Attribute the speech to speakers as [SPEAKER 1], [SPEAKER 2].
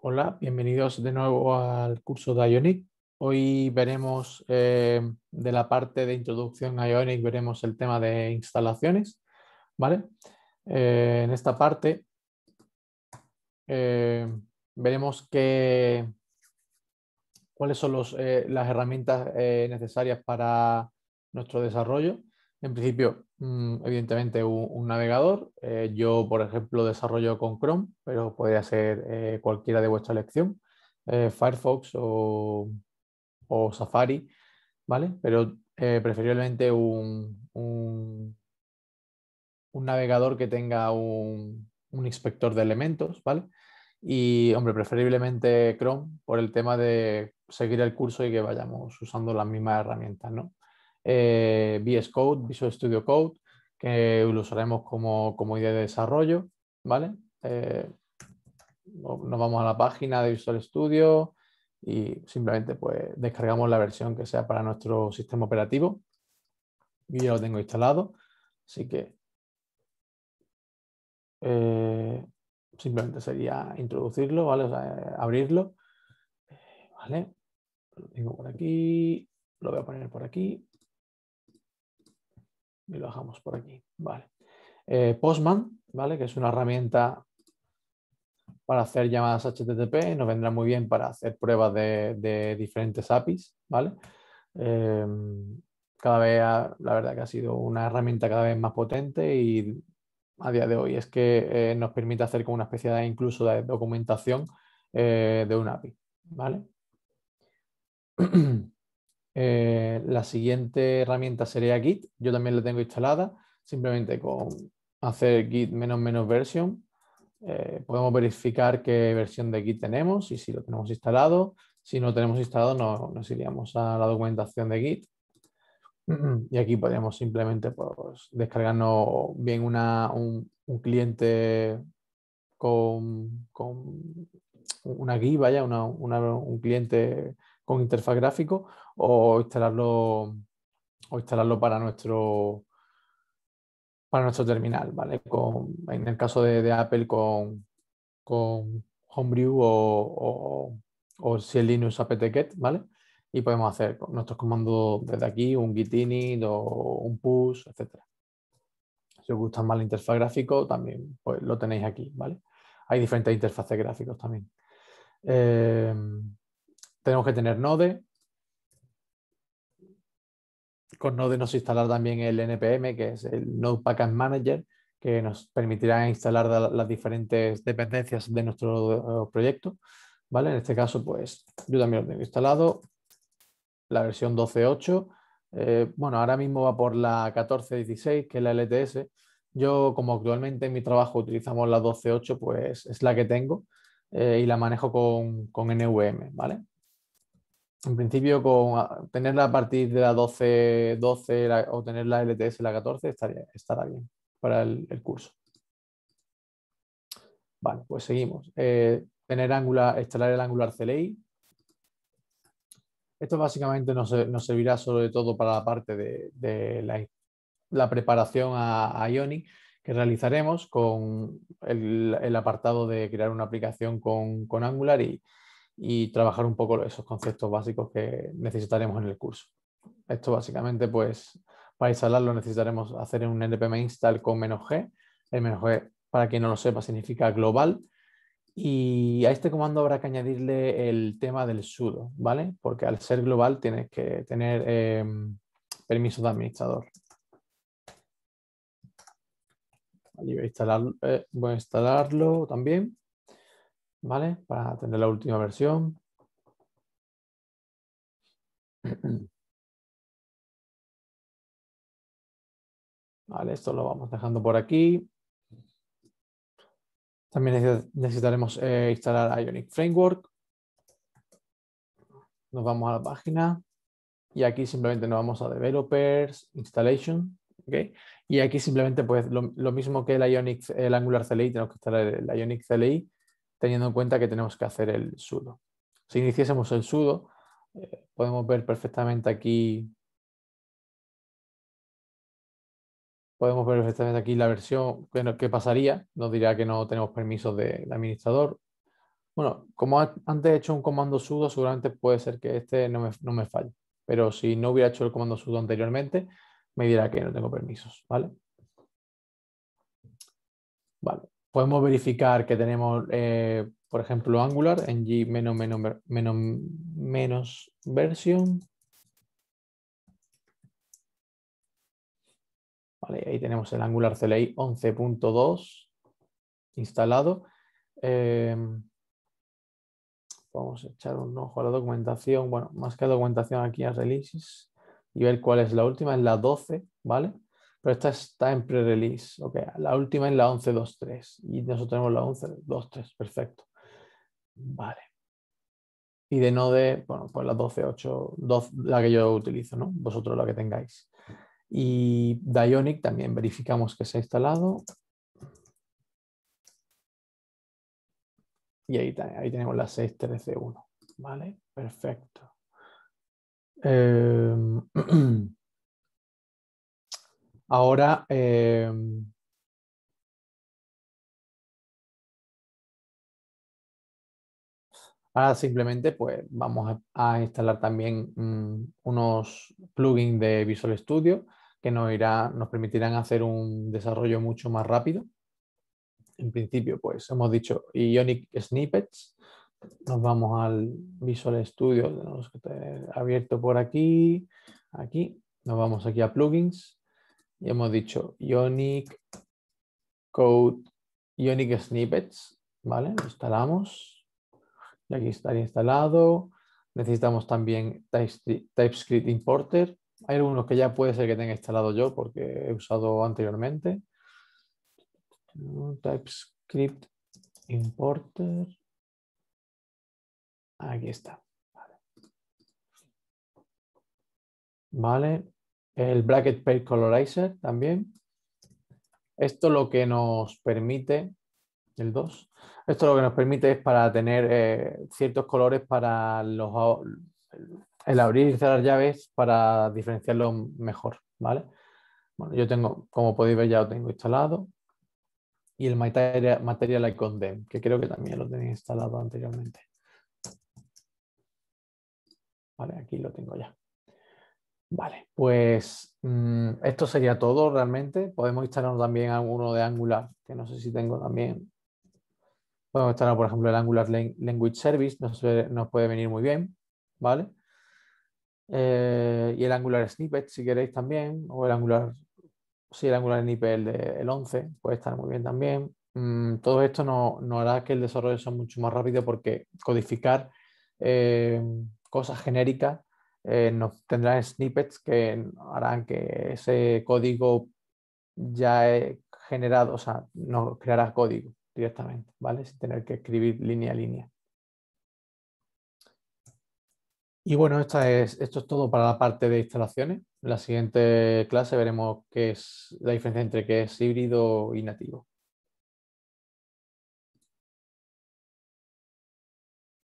[SPEAKER 1] Hola, bienvenidos de nuevo al curso de Ionic. Hoy veremos eh, de la parte de introducción a Ionic, veremos el tema de instalaciones. Eh, en esta parte eh, veremos que, cuáles son los, las herramientas necesarias para nuestro desarrollo. En principio, mm, evidentemente, un, navegador. Eh, yo, por ejemplo, desarrollo con Chrome, pero podría ser eh, cualquiera de vuestra elección, eh, Firefox o, Safari, ¿vale? Pero preferiblemente un, un, navegador que tenga un, inspector de elementos, ¿vale? Y, hombre, preferiblemente Chrome por el tema de seguir el curso y que vayamos usando las mismas herramientas, ¿no? Eh, VS Code, Visual Studio Code, que lo usaremos como, idea de desarrollo, ¿vale? Eh, nos vamos a la página de Visual Studio y simplemente pues descargamos la versión que sea para nuestro sistema operativo. Yo ya lo tengo instalado, así que eh, simplemente sería introducirlo, abrirlo. Lo tengo por aquí, lo voy a poner por aquí y lo bajamos por aquí. Vale. Eh, Postman, ¿vale? que es una herramienta para hacer llamadas HTTP, nos vendrá muy bien para hacer pruebas de, diferentes APIs. ¿vale? Em, cada vez, la verdad que ha sido una herramienta cada vez más potente y a día de hoy es que eh, nos permite hacer como una especie de incluso de documentación eh, de un API. ¿vale? Eh, la siguiente herramienta sería Git. Yo también la tengo instalada. Simplemente con hacer git menos menos version eh, podemos verificar qué versión de Git tenemos y si lo tenemos instalado. Si no lo tenemos instalado, nos iríamos a la documentación de Git. Y aquí podríamos simplemente pues, descargarnos bien un, cliente con, una Git vaya, un cliente con interfaz gráfico o instalarlo, o instalarlo para nuestro para nuestro terminal, ¿vale? Con, en el caso de, Apple con, con Homebrew o, si el Linux apt-get, ¿vale? Y podemos hacer nuestros comandos desde aquí, un git init o un push, etc. Si os gusta más la interfaz gráfico, también pues, lo tenéis aquí, ¿vale? Hay diferentes interfaces gráficos también. Eh, tenemos que tener Node. Con Node nos instalará también el NPM, que es el Node Package Manager, que nos permitirá instalar las diferentes dependencias de nuestro eh, proyecto. ¿Vale? En este caso, pues yo también lo tengo instalado, la versión 12.8. Eh, bueno, ahora mismo va por la 14.16, que es la LTS. Yo, como actualmente en mi trabajo utilizamos la 12.8, pues es la que tengo eh, y la manejo con, con NVM, ¿vale? En principio, con ah, tenerla a partir de la 12, 12 o tener la LTS la 14 estaría, estará bien para el, curso. Vale, pues seguimos. Eh, tener angular, instalar el Angular CLI. Esto básicamente nos, servirá sobre todo para la parte de, la, preparación a, Ioni que realizaremos con el, apartado de crear una aplicación con, con Angular y, y trabajar un poco esos conceptos básicos que necesitaremos en el curso. Esto básicamente, pues, para instalarlo necesitaremos hacer un npm install con "-g". El "-g", para quien no lo sepa, significa global. Y a este comando habrá que añadirle el tema del sudo, ¿vale? Porque al ser global tienes que tener em, permiso de administrador. Eh, voy a instalarlo también. ¿vale? Para tener la última versión. Vale, esto lo vamos dejando por aquí. También necesitaremos eh, instalar Ionic Framework. Nos vamos a la página y aquí simplemente nos vamos a Developers, Installation. ¿okay? Y aquí simplemente pues lo, mismo que el, Ionic, el Angular CLI, tenemos que instalar el Ionic CLI teniendo en cuenta que tenemos que hacer el sudo. Si iniciásemos el sudo, eh, podemos ver perfectamente aquí podemos ver perfectamente aquí la versión que, qué pasaría. Nos dirá que no tenemos permisos del administrador. Bueno, como antes he hecho un comando sudo, seguramente puede ser que este no me, no me falle. Pero si no hubiera hecho el comando sudo anteriormente, me dirá que no tengo permisos, ¿vale? Vale podemos verificar que tenemos, eh, por ejemplo, Angular en g menos, menos, ahí tenemos el Angular CLI 11.2 instalado. Eh, vamos a echar un ojo a la documentación. Bueno, más que documentación aquí a releases y ver cuál es la última, es la 12, ¿vale? esta está en pre-release. La última es la 11.2.3 y nosotros tenemos la 11.2.3, perfecto. Vale. Y de Node, bueno, pues la 1282 la que yo utilizo, ¿no? Vosotros la que tengáis. Y Dionic también verificamos que se ha instalado. Y ahí, ahí tenemos la 6.13.1. Vale, perfecto. Em, Em, ahora, simplemente pues vamos a, instalar también mm, unos plugins de Visual Studio que nos, permitirán hacer un desarrollo mucho más rápido. En principio, pues hemos dicho Ionic Snippets. Nos vamos al Visual Studio, que abierto por aquí, aquí. Nos vamos aquí a plugins y hemos dicho Ionic Code, Ionic Snippets, ¿vale? Lo instalamos. Y aquí estaría instalado. Necesitamos también TypeScript Importer. Hay algunos que ya puede ser que tenga instalado yo porque he usado anteriormente. TypeScript Importer. Aquí está. Vale. vale el bracket pair colorizer también. Esto lo que nos permite, el 2, esto lo que nos permite es para tener eh, ciertos colores para los, el abrir y cerrar llaves para diferenciarlo mejor, ¿vale? Bueno, yo tengo, como podéis ver, ya lo tengo instalado. Y el Material, material Icon Dem, que creo que también lo tenéis instalado anteriormente. Vale, aquí lo tengo ya. Vale, pues mm, esto sería todo realmente. Podemos instalar también alguno de Angular, que no sé si tengo también. Podemos instalar, por ejemplo, el Angular Language Service, nos, nos puede venir muy bien, ¿vale? Eh, y el Angular Snippet, si queréis también, o el Angular, si el Angular Snippet, el, el 11, puede estar muy bien también. Mm, todo esto nos no hará que el desarrollo sea mucho más rápido porque codificar eh, cosas genéricas eh, nos tendrán snippets que harán que ese código ya he generado, o sea, nos creará código directamente, ¿vale? Sin tener que escribir línea a línea. Y bueno, es, esto es todo para la parte de instalaciones. En la siguiente clase veremos qué es la diferencia entre qué es híbrido y nativo.